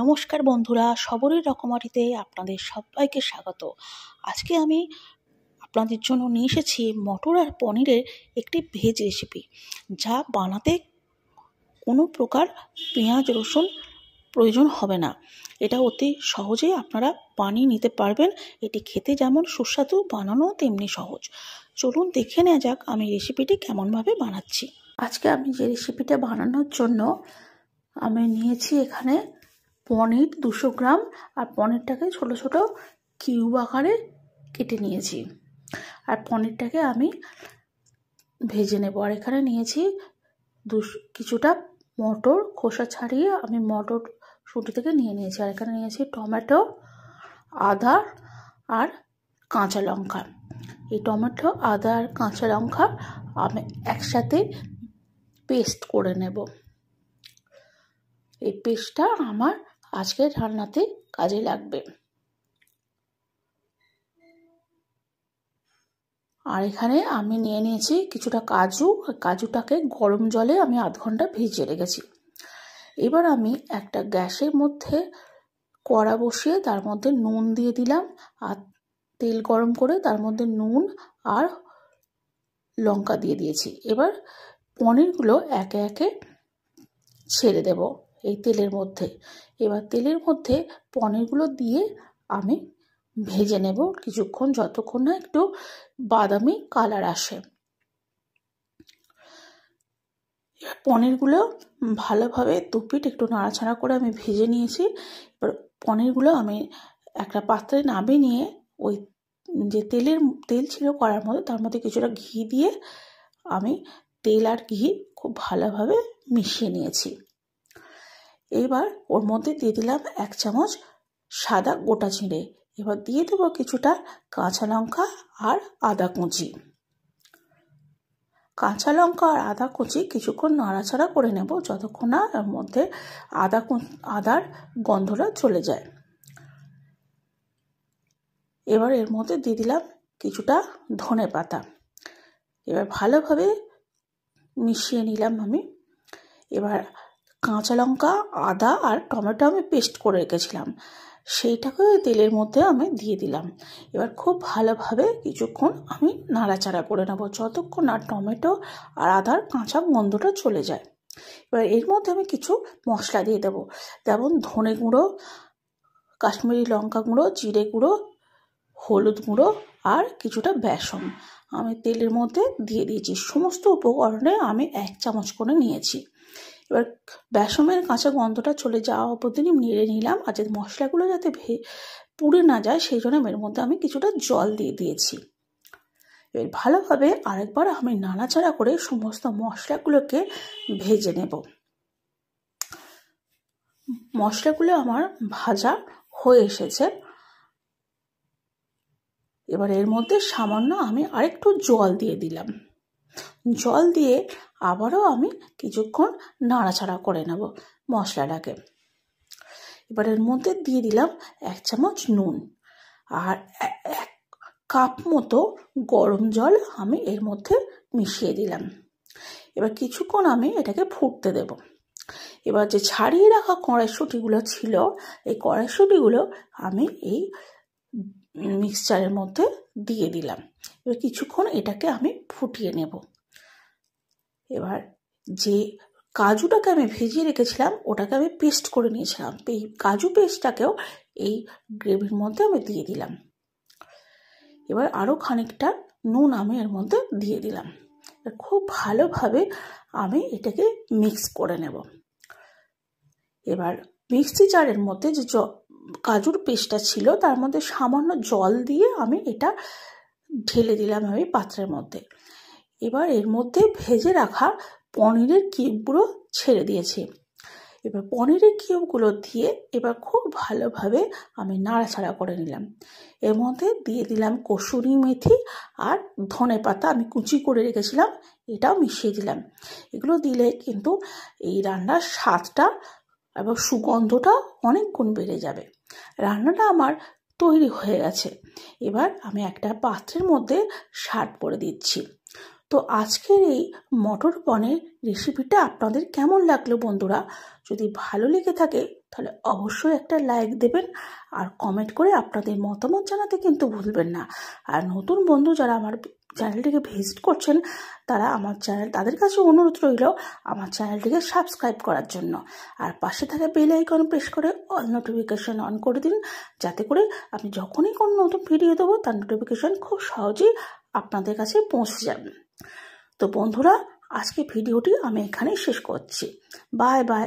নমস্কার বন্ধুরা সবরের রকমারিতে আপনাদের সবাইকে স্বাগত আজকে আমি আপনাদের জন্য নিয়ে এসেছি মটর আর পনিরের একটি ভেজ রেসিপি যা বানাতে কোনো প্রকার পেঁয়াজ রসুন প্রয়োজন হবে না এটা অতি সহজেই আপনারা বানিয়ে নিতে পারবেন এটি খেতে যেমন সুস্বাদু বানানো তেমনি সহজ চলুন দেখে নেওয়া যাক আমি রেসিপিটি কেমনভাবে বানাচ্ছি আজকে আমি যে রেসিপিটা বানানোর জন্য আমি নিয়েছি এখানে পনির দুশো গ্রাম আর পনিরটাকে ছোট ছোট কিউব আকারে কেটে নিয়েছি আর পনিরটাকে আমি ভেজে নেব আর এখানে নিয়েছি দুশো কিছুটা মটর খোসা ছাড়িয়ে আমি মটর শুটি থেকে নিয়ে নিয়েছি আর এখানে নিয়েছি টমেটো আদা আর কাঁচা লঙ্কা এই টমেটো আদা আর কাঁচা লঙ্কা আমি একসাথে পেস্ট করে নেব এই পেস্টটা আমার আজকে রান্নাতে কাজে লাগবে আর এখানে আমি নিয়ে নিয়েছি কিছুটা কাজু কাজুটাকে গরম জলে আমি আধ ঘন্টা ভিজিয়ে রেখেছি এবার আমি একটা গ্যাসের মধ্যে কড়া বসিয়ে তার মধ্যে নুন দিয়ে দিলাম আর তেল গরম করে তার মধ্যে নুন আর লঙ্কা দিয়ে দিয়েছি এবার পনিরগুলো একে একে ছেড়ে দেব এই তেলের মধ্যে এবার তেলের মধ্যে পনিরগুলো দিয়ে আমি ভেজে নেব কিছুক্ষণ যতক্ষণ না একটু বাদামি কালার আসে পনিরগুলো ভালোভাবে দুপিট একটু নাড়াচাড়া করে আমি ভেজে নিয়েছি এবার পনিরগুলো আমি একটা পাত্রে নামিয়ে নিয়ে ওই যে তেলের তেল ছিল করার মধ্যে তার মধ্যে কিছুটা ঘি দিয়ে আমি তেল আর ঘি খুব ভালোভাবে মিশিয়ে নিয়েছি এবার ওর মধ্যে দিয়ে দিলাম এক চামচ সাদা গোটা ছিঁড়ে এবার দিয়ে দেবো কিছুটা কাঁচা লঙ্কা আর আদা কুচি কাঁচা লঙ্কা আর আদা কুচি কিছুক্ষণ নাড়াচাড়া করে নেব যতক্ষণ না এর মধ্যে আদা আদার গন্ধটা চলে যায় এবার এর মধ্যে দিয়ে দিলাম কিছুটা ধনে পাতা এবার ভালোভাবে মিশিয়ে নিলাম আমি এবার কাঁচা লঙ্কা আদা আর টমেটো আমি পেস্ট করে রেখেছিলাম সেইটাকে তেলের মধ্যে আমি দিয়ে দিলাম এবার খুব ভালোভাবে কিছুক্ষণ আমি নাড়াচাড়া করে নেবো যতক্ষণ আর টমেটো আর আদার কাঁচা গন্ধটা চলে যায় এবার এর মধ্যে আমি কিছু মশলা দিয়ে দেবো যেমন ধনে গুঁড়ো কাশ্মীরি লঙ্কা গুঁড়ো জিরে গুঁড়ো হলুদ গুঁড়ো আর কিছুটা বেসন আমি তেলের মধ্যে দিয়ে দিয়েছি সমস্ত উপকরণে আমি এক চামচ করে নিয়েছি এবার বেসমের কাঁচা গন্ধটা চলে যাওয়া অবধি নেড়ে নিলাম আর যে মশলাগুলো যাতে ভে পুড়ে না যায় সেই জন্য এর মধ্যে আমি কিছুটা জল দিয়ে দিয়েছি এবার ভালোভাবে আরেকবার আমি নাড়াচাড়া করে সমস্ত মশলাগুলোকে ভেজে নেব মশলাগুলো আমার ভাজা হয়ে এসেছে এবার এর মধ্যে সামান্য আমি আরেকটু জল দিয়ে দিলাম জল দিয়ে আবারও আমি কিছুক্ষণ নাড়াচাড়া করে নেব মশলাটাকে এবার এর মধ্যে দিয়ে দিলাম এক চামচ নুন আর এক কাপ মতো গরম জল আমি এর মধ্যে মিশিয়ে দিলাম এবার কিছুক্ষণ আমি এটাকে ফুটতে দেব এবার যে ছাড়িয়ে রাখা কড়াইশুটিগুলো ছিল এই কড়াইশুটিগুলো আমি এই মিক্সচারের মধ্যে দিয়ে দিলাম এবার কিছুক্ষণ এটাকে আমি ফুটিয়ে নেব এবার যে কাজুটাকে আমি ভেজিয়ে রেখেছিলাম ওটাকে আমি পেস্ট করে নিয়েছিলাম এই কাজু পেস্টটাকেও এই গ্রেভির মধ্যে আমি দিয়ে দিলাম এবার আরও খানিকটা নুন আমি এর মধ্যে দিয়ে দিলাম খুব ভালোভাবে আমি এটাকে মিক্স করে নেব এবার মিক্সি জারের মধ্যে যে কাজুর পেস্টটা ছিল তার মধ্যে সামান্য জল দিয়ে আমি এটা ঢেলে দিলাম আমি পাত্রের মধ্যে এবার এর মধ্যে ভেজে রাখা পনিরের কিউবগুলো ছেড়ে দিয়েছি এবার পনিরের কিউবগুলো দিয়ে এবার খুব ভালোভাবে আমি নাড়াচাড়া করে নিলাম এর মধ্যে দিয়ে দিলাম কসুরি মেথি আর ধনে পাতা আমি কুচি করে রেখেছিলাম এটাও মিশিয়ে দিলাম এগুলো দিলে কিন্তু এই রান্নার স্বাদটা এবং সুগন্ধটা অনেক গুণ বেড়ে যাবে রান্নাটা আমার তৈরি হয়ে গেছে এবার আমি একটা পাত্রের মধ্যে শার্ট করে দিচ্ছি তো আজকের এই মটর পনের রেসিপিটা আপনাদের কেমন লাগলো বন্ধুরা যদি ভালো লেগে থাকে তাহলে অবশ্যই একটা লাইক দেবেন আর কমেন্ট করে আপনাদের মতামত জানাতে কিন্তু ভুলবেন না আর নতুন বন্ধু যারা আমার চ্যানেলটিকে ভিজিট করছেন তারা আমার চ্যানেল তাদের কাছে অনুরোধ রইল আমার চ্যানেলটিকে সাবস্ক্রাইব করার জন্য আর পাশে থাকা বেল আইকন প্রেস করে অল নোটিফিকেশন অন করে দিন যাতে করে আমি যখনই কোনো নতুন ভিডিও দেবো তার নোটিফিকেশন খুব সহজেই আপনাদের কাছে পৌঁছে যাবেন তো বন্ধুরা আজকে ভিডিওটি আমি এখানেই শেষ করছি বাই বাই